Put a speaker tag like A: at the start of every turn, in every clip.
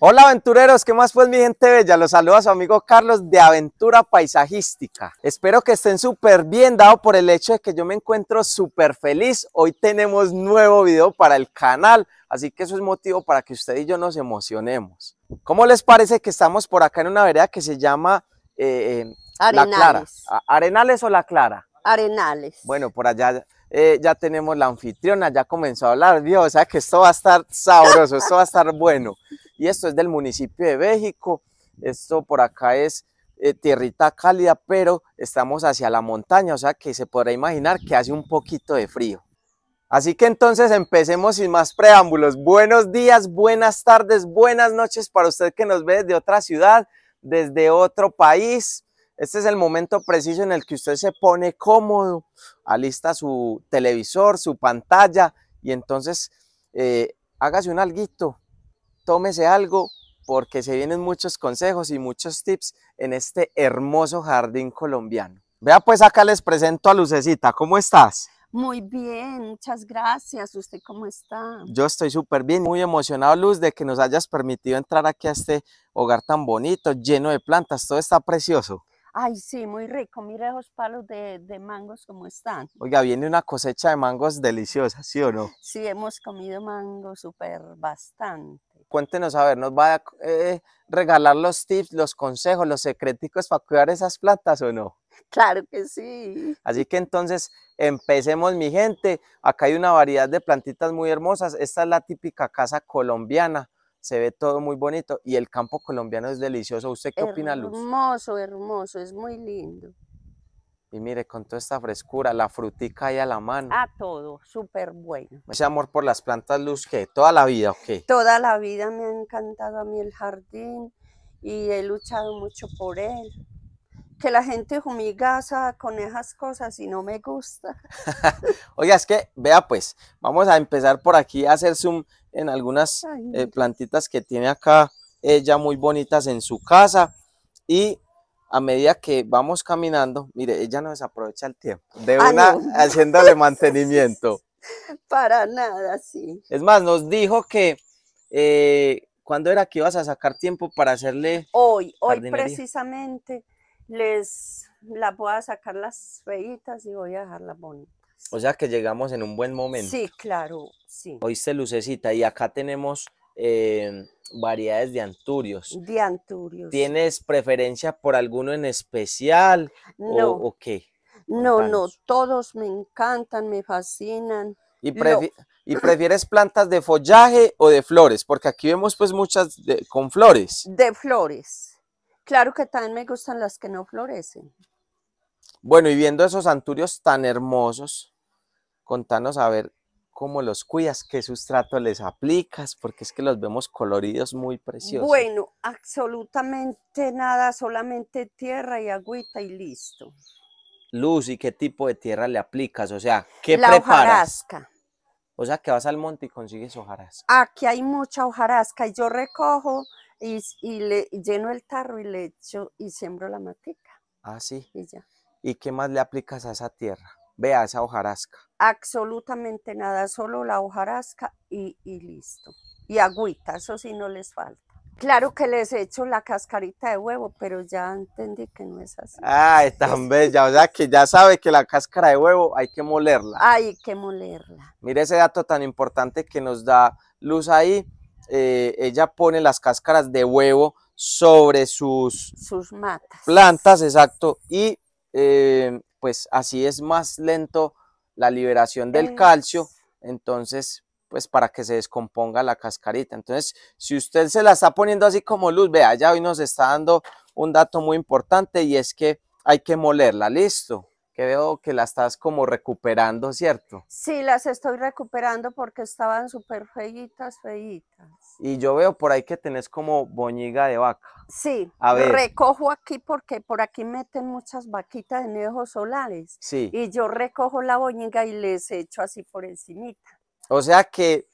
A: Hola aventureros, ¿qué más pues mi gente bella? Los a su amigo Carlos de Aventura Paisajística. Espero que estén súper bien, dado por el hecho de que yo me encuentro súper feliz. Hoy tenemos nuevo video para el canal, así que eso es motivo para que usted y yo nos emocionemos. ¿Cómo les parece que estamos por acá en una vereda que se llama eh, eh, Arenales. ¿Arenales o La Clara?
B: Arenales.
A: Bueno, por allá... Eh, ya tenemos la anfitriona, ya comenzó a hablar, Dios, o sea que esto va a estar sabroso, esto va a estar bueno y esto es del municipio de México, esto por acá es eh, tierrita cálida, pero estamos hacia la montaña, o sea que se podrá imaginar que hace un poquito de frío. Así que entonces empecemos sin más preámbulos. Buenos días, buenas tardes, buenas noches para usted que nos ve desde otra ciudad, desde otro país. Este es el momento preciso en el que usted se pone cómodo, alista su televisor, su pantalla y entonces eh, hágase un alguito, tómese algo porque se vienen muchos consejos y muchos tips en este hermoso jardín colombiano. Vea pues acá les presento a Lucecita, ¿cómo estás?
B: Muy bien, muchas gracias. ¿Usted cómo está?
A: Yo estoy súper bien, muy emocionado, Luz, de que nos hayas permitido entrar aquí a este hogar tan bonito, lleno de plantas. Todo está precioso.
B: Ay, sí, muy rico. Mire los palos de, mangos ¿cómo están.
A: Oiga, viene una cosecha de mangos deliciosa, ¿sí o no?
B: Sí, hemos comido mangos súper bastante
A: cuéntenos, a ver, nos va a eh, regalar los tips, los consejos, los secretos para cuidar esas plantas o no.
B: Claro que sí.
A: Así que entonces empecemos, mi gente. Acá hay una variedad de plantitas muy hermosas. Esta es la típica casa colombiana. Se ve todo muy bonito y el campo colombiano es delicioso. ¿Usted qué opina, Luz?
B: Hermoso, hermoso, es muy lindo.
A: Y mire, con toda esta frescura, la frutica ahí a la mano. A
B: todo, súper bueno.
A: Ese amor por las plantas luz, ¿qué? ¿Toda la vida ¿ok?
B: Toda la vida me ha encantado a mí el jardín y he luchado mucho por él. Que la gente humigaza con esas cosas y no me gusta.
A: Oiga, es que, vea pues, vamos a empezar por aquí a hacer zoom en algunas eh, plantitas que tiene acá ella eh, muy bonitas en su casa. Y a medida que vamos caminando, mire, ella nos aprovecha el tiempo, de ah, una haciéndole mantenimiento.
B: Para nada, sí.
A: Es más, nos dijo que eh, cuando era que ibas a sacar tiempo para hacerle. Hoy, hoy
B: precisamente les la voy a sacar las feitas y voy a dejar las bonitas.
A: O sea que llegamos en un buen momento. Sí,
B: claro, sí.
A: Hoy se lucecita y acá tenemos Em, variedades de anturios.
B: De anturios. ¿Tienes
A: preferencia por alguno en especial? No. ¿O, No, no,
B: todos me encantan, me fascinan. ¿Y,
A: prefieres plantas de follaje o de flores? Porque aquí vemos pues muchas con flores.
B: De flores. Claro que también me gustan las que no florecen.
A: Bueno, y viendo esos anturios tan hermosos, contanos a ver cómo los cuidas, qué sustrato les aplicas, porque es que los vemos coloridos muy preciosos. Bueno,
B: absolutamente nada, solamente tierra y agüita y listo.
A: Luz, ¿y qué tipo de tierra le aplicas? O sea, ¿qué La preparas? Hojarasca. O sea, que vas al monte y consigues hojarasca.
B: Aquí hay mucha hojarasca y yo recojo y, le lleno el tarro y le echo y siembro la matica.
A: Ah, sí. Y ya. ¿Y qué más le aplicas a esa tierra? Vea esa hojarasca.
B: Absolutamente nada, solo la hojarasca y, listo. Y agüita, eso sí no les falta. Claro que les he hecho la cascarita de huevo, pero ya entendí que no es así.
A: Ay, tan bella, o sea que ya sabe que la cáscara de huevo hay que molerla.
B: Hay que molerla.
A: Mire ese dato tan importante que nos da Luz ahí. Eh, ella pone las cáscaras de huevo sobre sus,
B: sus matas.
A: plantas, exacto, y eh, pues así es más lento la liberación del calcio, entonces pues para que se descomponga la cascarita. Entonces, si usted se la está poniendo así como luz, vea, ya hoy nos está dando un dato muy importante y es que hay que molerla, listo que veo que la estás como recuperando, ¿cierto?
B: Sí, las estoy recuperando porque estaban súper feitas, feitas.
A: Y yo veo por ahí que tenés como boñiga de vaca.
B: Sí, a ver. recojo aquí porque por aquí meten muchas vaquitas de nejos solares. Sí. Y yo recojo la boñiga y les echo así por encimita.
A: O sea que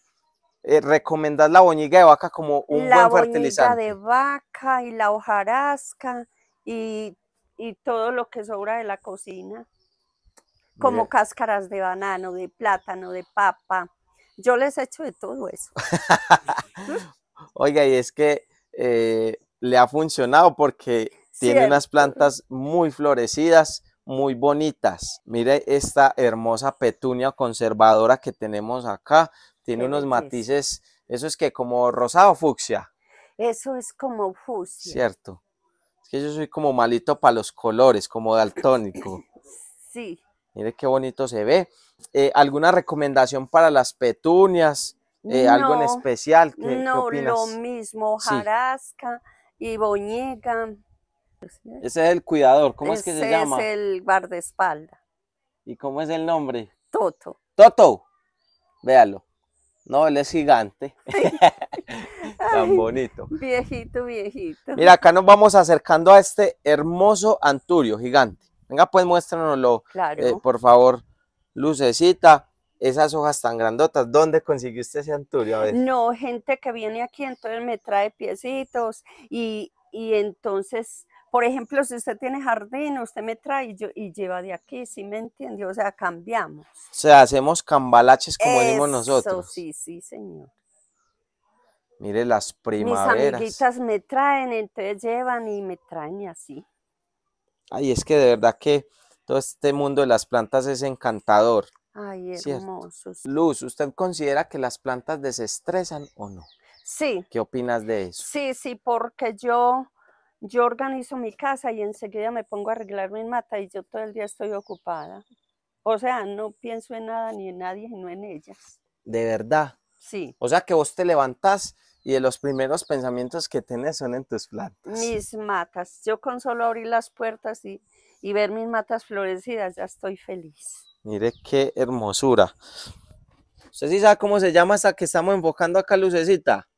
A: eh, la boñiga de vaca como un buen fertilizante. La
B: boñiga de vaca y la hojarasca y, y todo lo que sobra de la cocina como cáscaras de banano, de plátano, de papa. Yo les echo de todo eso.
A: Oiga, y es que eh, le ha funcionado porque tiene unas plantas muy florecidas, muy bonitas. Mire esta hermosa petunia conservadora que tenemos acá. Tiene unos matices, eso es que como rosado fucsia.
B: Eso es como fucsia.
A: Cierto. Es que yo soy como malito para los colores, como daltónico. Sí. Mire qué bonito se ve. Eh, ¿Alguna recomendación para las petunias? Eh, ¿Algo en especial? no, lo
B: mismo, jarasca y boñega.
A: Ese es el cuidador, ¿cómo es que se llama? Ese es
B: el guardaespaldas.
A: ¿Y cómo es el nombre? Toto. Toto, véalo. No, él es gigante. Tan bonito.
B: viejito, viejito. Mira, acá
A: nos vamos acercando a este hermoso anturio gigante. Venga, pues muéstranoslo, eh, claro. por favor, lucecita. Esas hojas tan grandotas, ¿dónde consiguió usted ese anturio?
B: No, gente que viene aquí, entonces me trae piecitos y, entonces por ejemplo, si usted tiene jardín, usted me trae y, yo, y lleva de aquí, ¿sí me entiende? O sea, cambiamos. O
A: sea, hacemos cambalaches como hacemos nosotros.
B: Sí, sí, señor.
A: Mire las primaveras. Mis
B: amiguitas me traen, entonces llevan y me traen así.
A: Ay, es que de verdad que todo este mundo de las plantas es encantador.
B: Ay, hermosos.
A: Luz, ¿usted considera que las plantas desestresan o no? Sí. ¿Qué opinas de eso?
B: Sí, sí, porque yo, yo organizo mi casa y enseguida me pongo a arreglar mi mata y yo todo el día estoy ocupada. O sea, no pienso en nada ni en nadie, sino en ellas.
A: ¿De verdad? Sí. O sea, que vos te levantás y de los primeros pensamientos que tienes son en tus plantas.
B: Mis matas. Yo con solo abrir las puertas y, ver mis matas florecidas ya estoy feliz.
A: Mire qué hermosura. ¿Usted sí sabe cómo se llama hasta que estamos enfocando acá, Lucecita?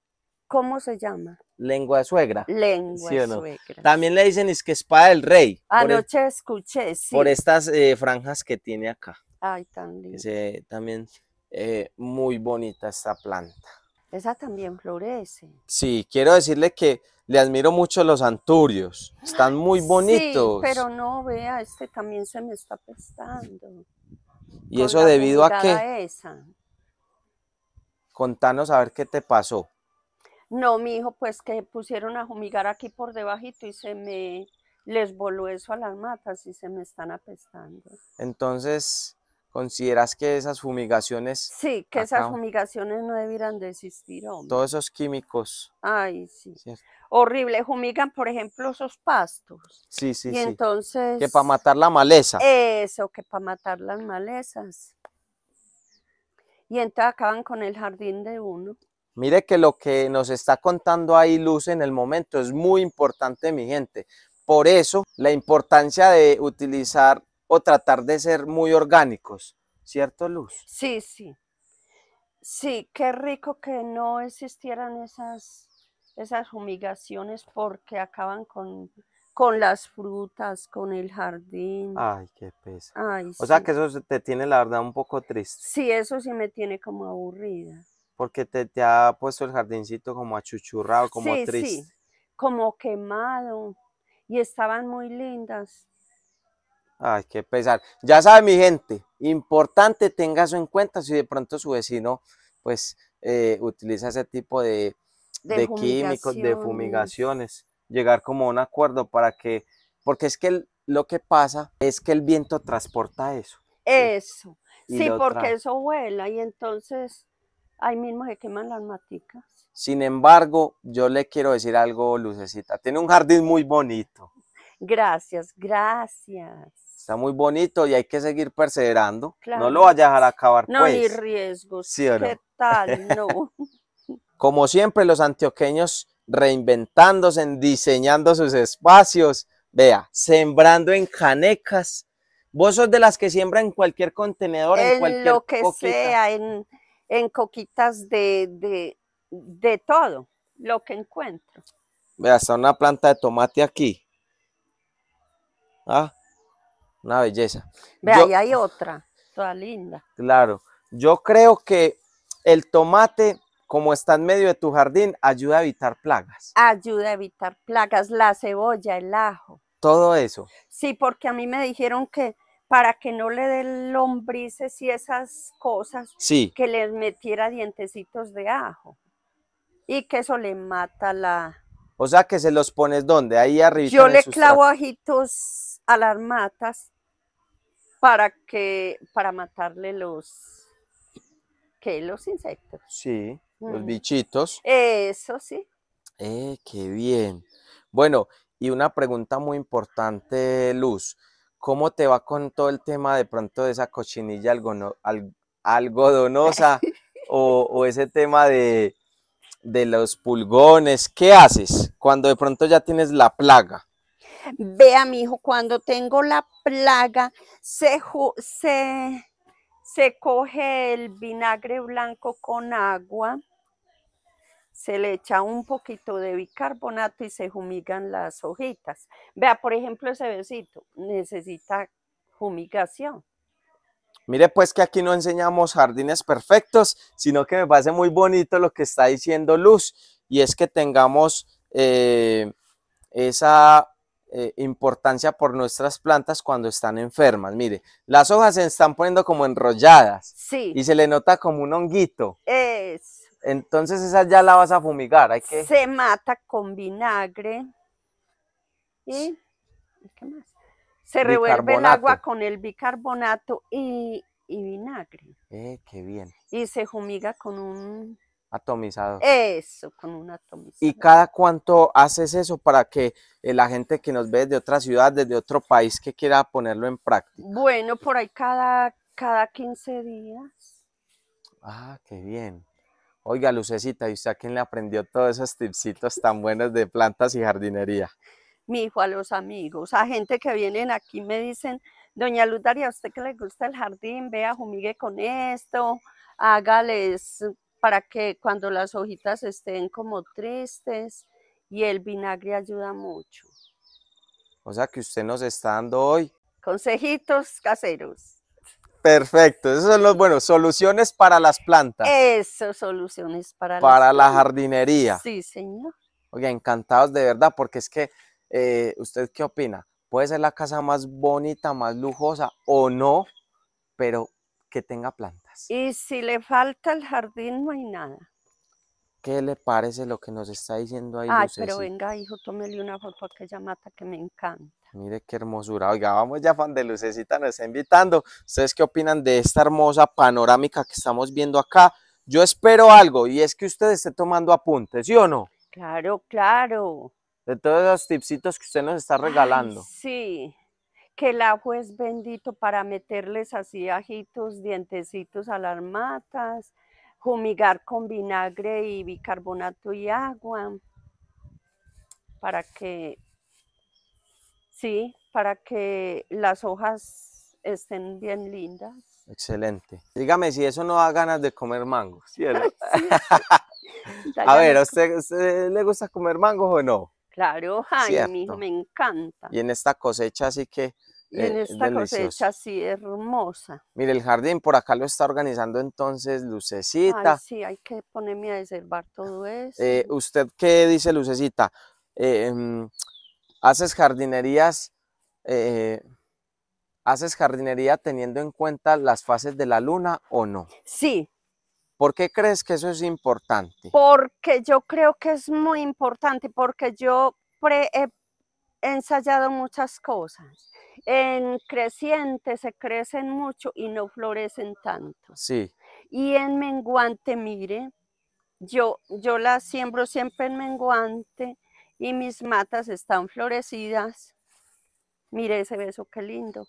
B: ¿Cómo se llama?
A: Lengua de suegra. Lengua de suegra. También le dicen es que espada el rey. Anoche
B: ah, escuché, sí. Por
A: estas eh, franjas que tiene acá.
B: Ay, tan lindo.
A: Es, también eh, muy bonita esta planta.
B: Esa también florece.
A: Sí, quiero decirle que le admiro mucho los anturios. Están muy bonitos. Sí, pero
B: no, vea, este también se me está apestando.
A: ¿Y eso debido a qué? Esa. Contanos a ver qué te pasó.
B: No, mi hijo, pues que pusieron a jumigar aquí por debajito y se me les voló eso a las matas y se me están apestando.
A: Entonces, ¿Consideras que esas fumigaciones... Sí, que esas
B: fumigaciones no debieran de existir, hombre. Todos
A: esos químicos.
B: Ay, sí. Horrible. Fumigan, por ejemplo, esos pastos. Sí, sí, y entonces... Que
A: para matar la maleza.
B: Eso, que para matar las malezas. Y entonces acaban con el jardín de uno.
A: Mire que lo que nos está contando ahí Luz en el momento es muy importante, mi gente. Por eso, la importancia de utilizar o tratar de ser muy orgánicos, ¿cierto, Luz?
B: Sí, sí. Sí, qué rico que no existieran esas, esas fumigaciones porque acaban con, con las frutas, con el jardín. Ay,
A: qué peso. o sea que eso te tiene la verdad un poco triste.
B: Sí, eso sí me tiene como aburrida.
A: Porque te, ha puesto el jardincito como achuchurrado, como triste. Sí,
B: como quemado. Y estaban muy lindas.
A: Ay, qué pesar. Ya sabe mi gente, importante tenga eso en cuenta si de pronto su vecino pues eh, utiliza ese tipo de,
B: químicos, de fumigaciones,
A: llegar como a un acuerdo para que, porque es que lo que pasa es que el viento transporta eso.
B: Eso, sí, porque eso vuela y entonces ahí mismo se queman las
A: maticas. Sin embargo, yo le quiero decir algo, Lucecita, tiene un jardín muy bonito.
B: Gracias, gracias
A: está muy bonito y hay que seguir perseverando. No lo vayas a dejar acabar. No, hay pues.
B: riesgos. ¿Qué tal? No.
A: Como siempre, los antioqueños reinventándose, diseñando sus espacios. Vea, sembrando en canecas. Vos sos de las que siembra en cualquier contenedor, en, cualquier lo que sea,
B: en, coquitas de, de, de todo, lo que encuentro.
A: Vea, está una planta de tomate aquí. Ah, una belleza. Ve, ahí hay
B: otra, toda linda.
A: Claro. Yo creo que el tomate, como está en medio de tu jardín, ayuda a evitar plagas.
B: Ayuda a evitar plagas, la cebolla, el ajo.
A: Todo eso.
B: Sí, porque a mí me dijeron que para que no le den lombrices y esas cosas, que les metiera dientecitos de ajo. Y que eso le mata la...
A: O sea, que se los pones donde, ahí arriba. Yo le clavo
B: ajitos a las matas para que para matarle los que los insectos.
A: Sí, los bichitos.
B: Eso sí.
A: Eh, qué bien. Bueno, y una pregunta muy importante, Luz. ¿Cómo te va con todo el tema de pronto de esa cochinilla algodonosa o, ese tema de los pulgones? ¿Qué haces cuando de pronto ya tienes la plaga?
B: Vea, mi hijo, cuando tengo la plaga, se, se, coge el vinagre blanco con agua, se le echa un poquito de bicarbonato y se humigan las hojitas. Vea, por ejemplo, ese besito necesita fumigación.
A: Mire pues que aquí no enseñamos jardines perfectos, sino que me parece muy bonito lo que está diciendo Luz, y es que tengamos eh, esa eh, importancia por nuestras plantas cuando están enfermas. Mire, las hojas se están poniendo como enrolladas. Y se le nota como un honguito.
B: Es.
A: Entonces esa ya la vas a fumigar. Hay que... Se
B: mata con vinagre. ¿Y qué más? Se revuelve el agua con el bicarbonato y, y vinagre. Eh, qué bien. Y se fumiga con un
A: Atomizado.
B: Eso, con un atomizador.
A: ¿Y cada cuánto haces eso para que eh, la gente que nos ve de otra ciudad, desde otro país, que quiera ponerlo en práctica?
B: Bueno, por ahí cada, cada 15 días.
A: Ah, qué bien. Oiga, Lucecita, ¿y usted a quién le aprendió todos esos tipsitos tan buenos de plantas y jardinería?
B: Mi hijo, a los amigos, a gente que vienen aquí me dicen, doña Luz ¿a usted que le gusta el jardín? Vea, jumigue con esto, hágales para que cuando las hojitas estén como tristes y el vinagre ayuda mucho.
A: O sea que usted nos está dando hoy.
B: Consejitos caseros.
A: Perfecto, esos son los bueno, soluciones para las plantas.
B: Eso, soluciones para, para
A: la jardinería.
B: Sí, señor.
A: Oye, encantados de verdad, porque es que, eh, ¿usted qué opina? Puede ser la casa más bonita, más lujosa o no, pero que tenga plantas?
B: Y si le falta el jardín, no hay nada.
A: ¿Qué le parece lo que nos está diciendo ahí? Ay, pero venga,
B: hijo, tómele una foto a aquella mata que me encanta.
A: Mire qué hermosura. Oiga, vamos ya, fan de Lucecita, nos está invitando. ¿Ustedes qué opinan de esta hermosa panorámica que estamos viendo acá? Yo espero algo, y es que usted esté tomando apuntes, ¿sí o no?
B: Claro, claro.
A: De todos los tipsitos que usted nos está regalando.
B: sí que el ajo es bendito para meterles así ajitos, dientecitos a las matas, con vinagre y bicarbonato y agua, para que, sí, para que las hojas estén bien lindas.
A: Excelente. Dígame si eso no da ganas de comer mango. ¿cierto?
B: a ver, ¿a usted,
A: le gusta comer mangos o no?
B: Claro, Jaime, me encanta. Y
A: en esta cosecha así que eh, en esta cosecha
B: así hermosa.
A: Mire, el jardín por acá lo está organizando entonces Lucecita. Ay,
B: sí, hay que ponerme a reservar todo eh, eso.
A: ¿Usted qué dice, Lucecita? Eh, em, ¿Haces jardinerías? ¿Haces jardinería teniendo en cuenta las fases de la luna o no? Sí, ¿Por qué crees que eso es importante?
B: Porque yo creo que es muy importante, porque yo he ensayado muchas cosas en creciente se crecen mucho y no florecen tanto. Sí. Y en menguante, mire, yo, yo la siembro siempre en menguante y mis matas están florecidas. Mire ese beso, qué lindo.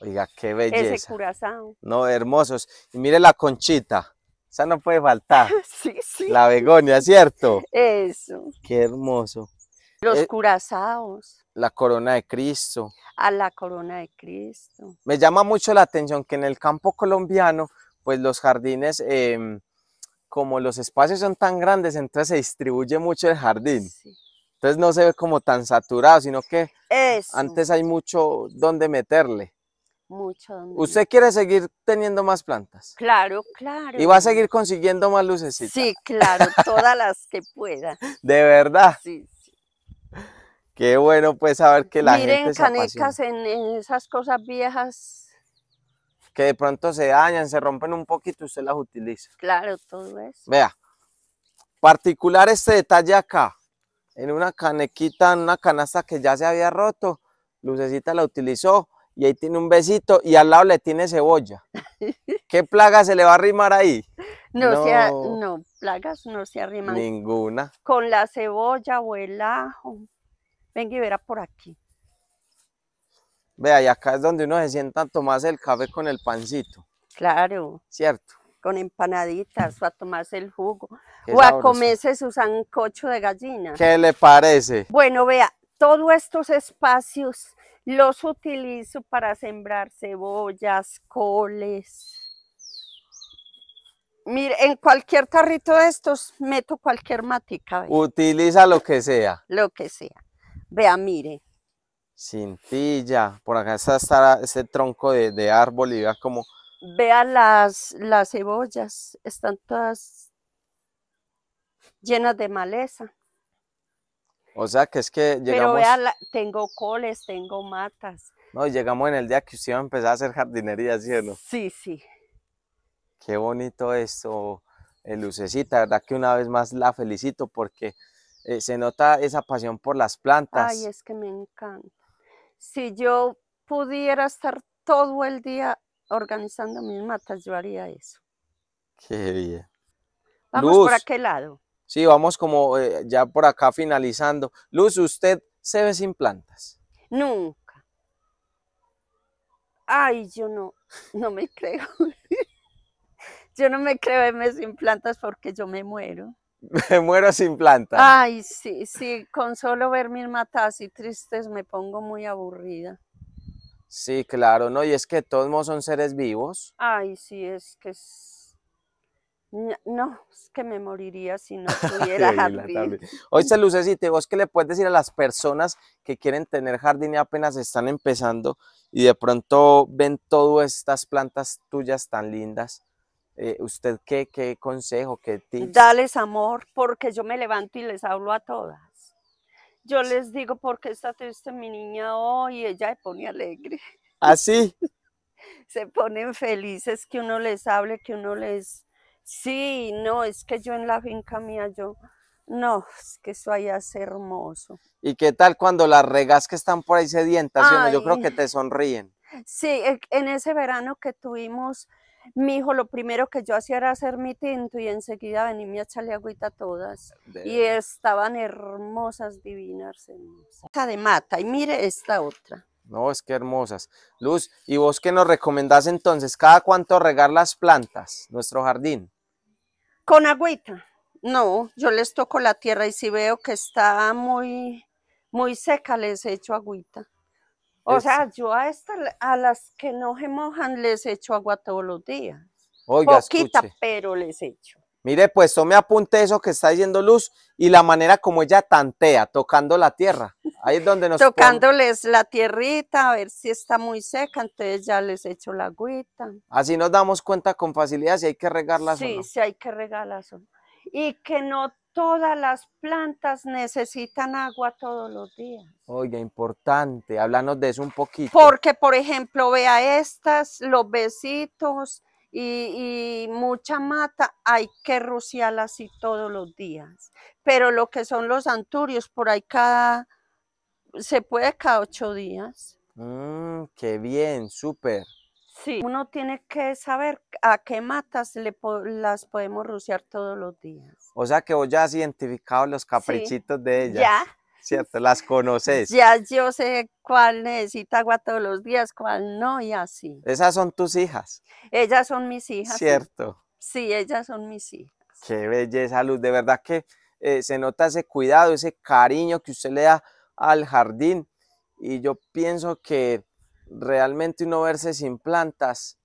A: Oiga, qué belleza. Ese curazao. No, hermosos. Y mire la conchita. Esa no puede faltar.
B: sí, sí. La
A: begonia, ¿cierto?
B: Eso.
A: Qué hermoso. Los curazao. Eh,
B: curazaos.
A: La corona de Cristo.
B: A la corona de Cristo.
A: Me llama mucho la atención que en el campo colombiano, pues los jardines, em, como los espacios son tan grandes, entonces se distribuye mucho el jardín. Entonces no se ve como tan saturado, sino que antes hay mucho donde meterle.
B: Mucho. Donde ¿Usted
A: quiere seguir teniendo más plantas?
B: Claro, claro. ¿Y va a
A: seguir consiguiendo más lucecitas?
B: Sí, claro, todas las que pueda.
A: ¿De verdad? Sí, sí. Qué bueno pues saber que la gente se canecas
B: en, esas cosas viejas.
A: Que de pronto se dañan, se rompen un poquito y usted las utiliza.
B: Claro, todo eso.
A: Vea, particular este detalle acá, en una canequita, en una canasta que ya se había roto, Lucecita la utilizó y ahí tiene un besito y al lado le tiene cebolla. ¿Qué plaga se le va a arrimar ahí?
B: No, no plagas no se arriman.
A: Ninguna.
B: Con la cebolla o el ajo. Venga y verá por aquí.
A: Vea, y acá es donde uno se sienta a tomarse el café con el pancito. Claro. Cierto.
B: Con empanaditas, o a tomarse el jugo, o a comerse su sancocho de gallina. ¿Qué
A: le parece?
B: Bueno, vea, todos estos espacios los utilizo para sembrar cebollas, coles. Mire, en cualquier tarrito de estos meto cualquier matica.
A: Utiliza lo que sea.
B: Lo que sea. Vea, mire.
A: Cintilla. Por acá está, está ese tronco de, árbol y vea como...
B: Vea las, las cebollas, están todas llenas de maleza.
A: O sea que es que llegamos... Pero vea,
B: tengo coles, tengo matas.
A: No, llegamos en el día que usted iba a empezar a hacer jardinería, ¿sí no? Sí, sí. Qué bonito esto, Lucecita. verdad que una vez más la felicito porque eh, se nota esa pasión por las plantas. Ay,
B: es que me encanta. Si yo pudiera estar todo el día organizando mis matas, yo haría eso.
A: Qué bien.
B: Vamos por aquel lado.
A: Sí, vamos como eh, ya por acá finalizando. Luz, ¿usted se ve sin plantas?
B: Nunca. Ay, yo no, no me creo. yo no me creo verme sin plantas porque yo me muero.
A: me muero sin planta.
B: Ay, sí, sí, con solo ver mis matas y tristes me pongo muy aburrida.
A: Sí, claro, no, y es que todos son seres vivos.
B: Ay, sí, es que es... No, es que me moriría si no tuviera jardín.
A: Oye, Lucecita, vos qué le puedes decir a las personas que quieren tener jardín y apenas están empezando y de pronto ven todas estas plantas tuyas tan lindas. Eh, ¿Usted qué, consejo, qué tips?
B: Dales amor, porque yo me levanto y les hablo a todas. Yo les digo, porque qué está triste mi niña hoy? Ella se pone alegre. ¿Así? ¿Ah,
A: sí?
B: se ponen felices que uno les hable, que uno les... Sí, no, es que yo en la finca mía, yo... No, es que eso allá es hermoso.
A: ¿Y qué tal cuando las regas que están por ahí sedientas? yo creo que te sonríen.
B: Sí, e, en ese verano que tuvimos mi hijo lo primero que yo hacía era hacer mi tinto y enseguida venía a echarle agüita a todas. Y estaban hermosas, divinas, hermosas. Esta de mata, y mire esta otra. No, es que hermosas.
A: Luz, ¿y vos qué nos recomendás entonces? ¿Cada cuánto regar las plantas, nuestro jardín?
B: Con agüita. No, yo les toco la tierra y si veo que está muy, muy seca, les echo agüita. O sea, yo a, estas, a las que no se mojan les echo agua todos los días.
A: Oiga, Poquita,
B: pero les echo.
A: Mire, pues tome apunte eso que está diciendo Luz y la manera como ella tantea, tocando la tierra. Ahí es donde nos Tocándoles
B: la tierrita, a ver si está muy seca, entonces ya les echo la agüita.
A: Así nos damos cuenta con facilidad si hay que regarlas la o no. Sí, si
B: hay que regarlas o no. Y que no todas las plantas necesitan agua todos los días.
A: Oiga, importante, háblanos de eso un poquito.
B: Porque, por ejemplo, vea estas, los besitos y, mucha mata, hay que rociarla así todos los días. Pero lo que son los anturios, por ahí cada, se puede cada ocho días.
A: Mmm, qué bien, súper.
B: Sí, uno tiene que saber a qué matas las podemos rociar todos los días.
A: O sea que vos ya has identificado los caprichitos de ellas. Ya. ¿Cierto? Las conoces. Ya
B: yo sé cuál necesita agua todos los días, cuál no y así.
A: Esas son tus hijas.
B: Ellas son mis hijas.
A: Cierto.
B: Sí, ellas son mis hijas.
A: Qué belleza, Luz. De verdad que eh, se nota ese cuidado, ese cariño que usted le da al jardín. Y yo pienso que realmente uno verse sin plantas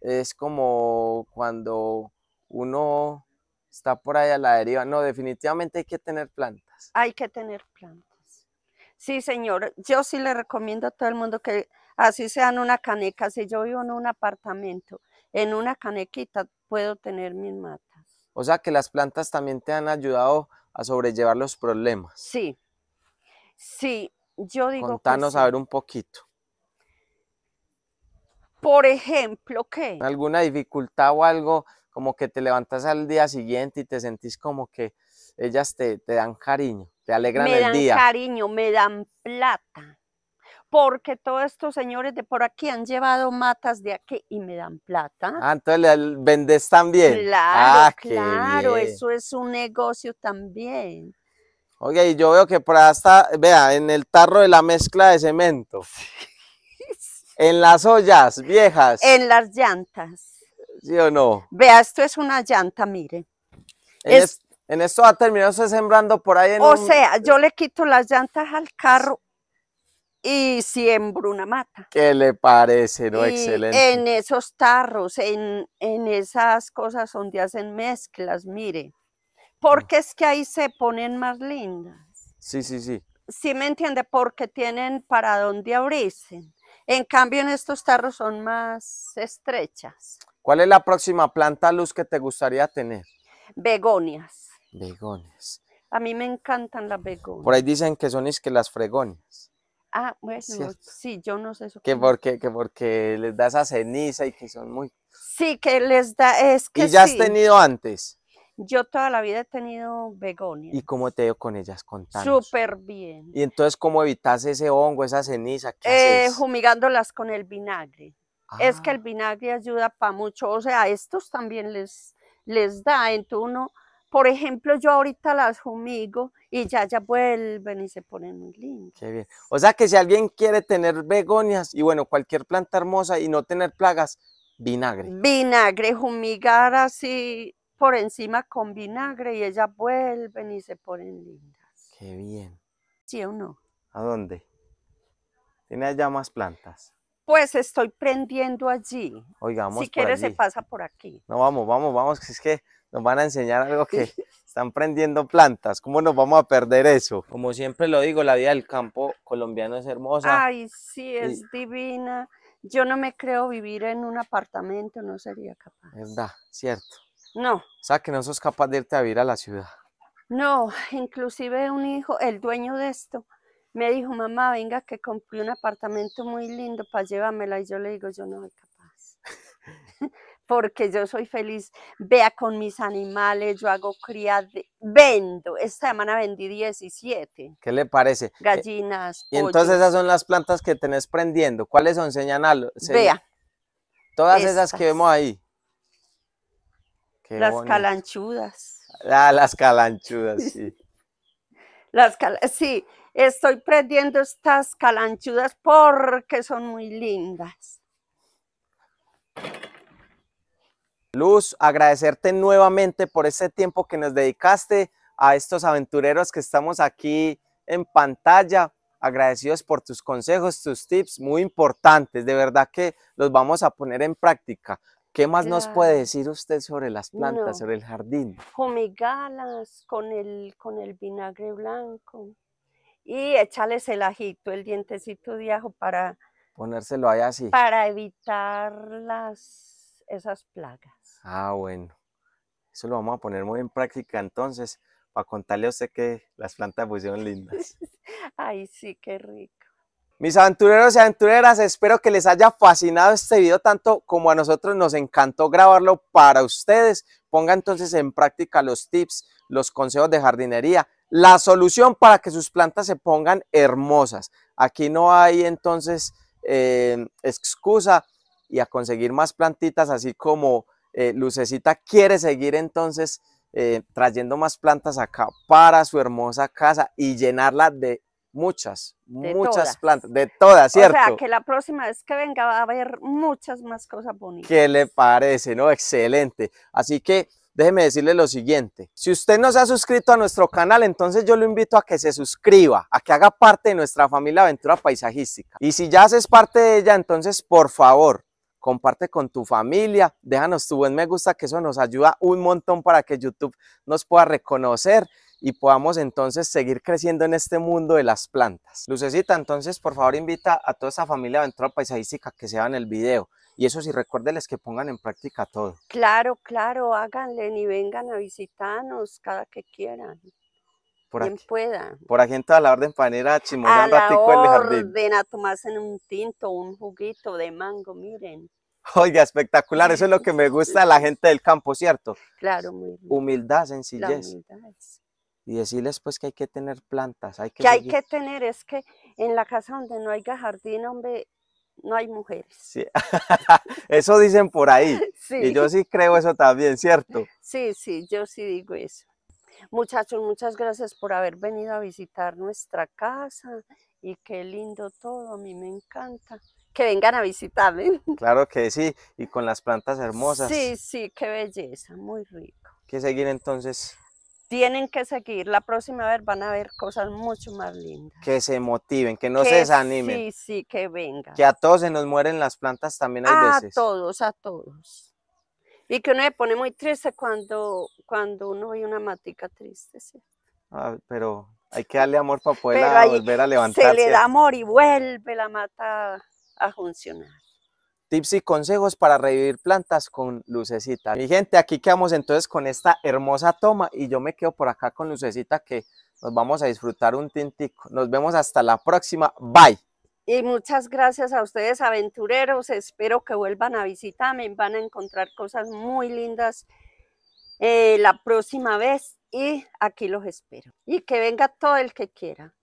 A: es como cuando uno está por ahí a la deriva. No, definitivamente hay que tener plantas.
B: Hay que tener plantas. Sí, señor. Yo sí le recomiendo a todo el mundo que así sean una caneca. Si yo vivo en un apartamento, en una canequita puedo tener mis matas.
A: O sea que las plantas también te han ayudado a sobrellevar los problemas.
B: Sí, sí, yo digo. Contanos a ver
A: un poquito.
B: Por ejemplo, ¿qué?
A: ¿Alguna dificultad o algo como que te levantas al día siguiente y te sentís como que ellas te, dan cariño, te alegran el día? Me dan
B: cariño, me dan plata. Porque todos estos señores de por aquí han llevado matas de aquí y me dan plata. Ah,
A: entonces vendes también. Claro, ah, claro, eso
B: es un negocio también.
A: Oye, y yo veo que por hasta, vea, en el tarro de la mezcla de cemento. Sí en las ollas viejas. En
B: las llantas.
A: ¿Sí o no?
B: Vea, esto es una llanta, mire.
A: En,
B: esto ha terminado se sembrando por ahí. En o sea, yo le quito las llantas al carro y siembro una mata.
A: ¿Qué le parece? No, excelente. En
B: esos tarros, en, en esas cosas donde hacen mezclas, mire. Porque es que ahí se ponen más lindas.
A: Sí, sí, sí.
B: Sí me entiende, porque tienen para dónde abrirse. En cambio, en estos tarros son más estrechas.
A: ¿Cuál es la próxima planta luz que te gustaría tener?
B: Begonias.
A: Begonias.
B: A mí me encantan las begonias.
A: Por ahí dicen que son es que las fregonias.
B: Ah, bueno, sí, yo no sé eso. Que porque,
A: que porque les da esa ceniza y que son muy...
B: Sí, que les da, es que ¿Y ya has tenido
A: antes?
B: Yo toda la vida he tenido begonias.
A: ¿Y cómo te dio con ellas? Contanos.
B: Súper bien.
A: ¿Y entonces cómo evitas ese hongo, esa ceniza?
B: ¿Qué eh, con el vinagre. Es que el ah. vinagre ayuda para mucho. O sea, a estos también les, les da. Entonces uno, por ejemplo, yo ahorita las humigo y ya ya vuelven y se ponen muy lindas.
A: Qué bien. O sea que si alguien quiere tener begonias y bueno, cualquier planta hermosa y no tener plagas, vinagre.
B: Vinagre, humigar así por encima con vinagre y ellas vuelven y se ponen lindas.
A: Qué bien. ¿Sí o no? ¿A dónde? ¿Tiene allá más plantas?
B: Pues estoy prendiendo allí.
A: Oigamos. Si quieres se pasa por aquí. No, vamos, vamos, vamos, que es que nos van a enseñar algo que están prendiendo plantas. ¿Cómo nos vamos a perder eso? Como siempre lo digo, la vida del campo colombiano es hermosa.
B: Ay, sí, es divina. Yo no me creo vivir en un apartamento, no sería capaz.
A: ¿Verdad? Cierto. No. O sea, que no sos capaz de irte a vivir a la ciudad.
B: No, inclusive un hijo, el dueño de esto, me dijo, mamá, venga que compré un apartamento muy lindo para llevármela. Y yo le digo, yo no soy capaz. Porque yo soy feliz, vea con mis animales, yo hago cría, vendo. Esta semana vendí 17.
A: ¿Qué le parece? Eh,
B: Gallinas. y entonces
A: esas son las plantas que tenés prendiendo. ¿Cuáles son? Señanalo. vea. Todas esas que vemos ahí las
B: calanchudas.
A: Ah, las calanchudas, sí.
B: las sí, estoy prendiendo estas calanchudas porque son muy lindas.
A: Luz, agradecerte nuevamente por ese tiempo que nos dedicaste a estos aventureros que estamos aquí en pantalla. Agradecidos por tus consejos, tus tips muy importantes. De verdad que los vamos a poner en práctica. ¿Qué más nos puede decir usted sobre las plantas, sobre el jardín?
B: Fumigalas con el, con el vinagre blanco y echarles el ajito, el dientecito de ajo para...
A: Ponérselo ahí así. Para
B: evitar las, esas plagas.
A: Ah, bueno. Eso lo vamos a poner muy en práctica entonces para contarle a usted que las plantas pusieron
B: lindas. Ay, sí, qué rico.
A: Mis aventureros y aventureras, espero que les haya fascinado este video tanto como a nosotros nos encantó grabarlo para ustedes. Ponga entonces en práctica los tips, los consejos de jardinería, la solución para que sus plantas se pongan hermosas. Aquí no hay entonces eh, excusa y a conseguir más plantitas, así como eh, Lucecita quiere seguir entonces eh, trayendo más plantas acá para su hermosa casa y llenarla de Muchas, muchas plantas, de todas, ¿cierto? O sea, que
B: la próxima vez que venga va a haber muchas más cosas bonitas. ¿Qué
A: le parece? No, excelente. Así que déjeme decirle lo siguiente. Si usted no se ha suscrito a nuestro canal, entonces yo lo invito a que se suscriba, a que haga parte de nuestra familia Aventura Paisajística. Y si ya haces parte de ella, entonces por favor, comparte con tu familia, déjanos tu buen me gusta, que eso nos ayuda un montón para que YouTube nos pueda reconocer y podamos entonces seguir creciendo en este mundo de las plantas. Lucecita, entonces por favor invita a toda esa familia de aventura paisajística que se en el video. Y eso sí, recuérdeles que pongan en práctica todo.
B: Claro, claro, háganle y vengan a visitarnos cada que quieran. Por quien pueda.
A: Por aquí en toda la orden panera, chimorra, un ratico en el jardín.
B: Orden a tomarse un tinto, un juguito de mango, miren.
A: Oiga, espectacular, eso es lo que me gusta a la gente del campo, ¿cierto? Claro, muy Humildad, sencillez. humildad, y decirles pues que hay que tener plantas. Hay que, que hay que
B: tener, es que en la casa donde no hay jardín, hombre, no hay mujeres.
A: eso dicen por ahí. Y yo sí creo eso también, ¿cierto?
B: Sí, sí, yo sí digo eso. Muchachos, muchas gracias por haber venido a visitar nuestra casa y qué lindo todo, a mí me encanta. Que vengan a visitarme.
A: Claro que sí, y con las plantas hermosas.
B: Sí, sí, qué belleza, muy rico.
A: ¿Qué seguir entonces?
B: tienen que seguir. La próxima vez van a ver cosas mucho más lindas.
A: Que se motiven, que no se desanimen. Sí,
B: sí, que vengan. Que
A: a todos se nos mueren las plantas también a veces. A
B: todos, a todos. Y que uno se pone muy triste cuando, cuando uno ve una matica triste, ¿sí?
A: Ah, pero hay que darle amor para poder volver a levantar. Se le da
B: amor y vuelve la mata a funcionar
A: tips y consejos para revivir plantas con lucecita. Mi gente, aquí quedamos entonces con esta hermosa toma y yo me quedo por acá con lucecita que nos vamos a disfrutar un tintico. Nos vemos hasta la próxima. Bye.
B: Y muchas gracias a ustedes aventureros, espero que vuelvan a visitarme, van a encontrar cosas muy lindas eh, la próxima vez y aquí los espero. Y que venga todo el que quiera.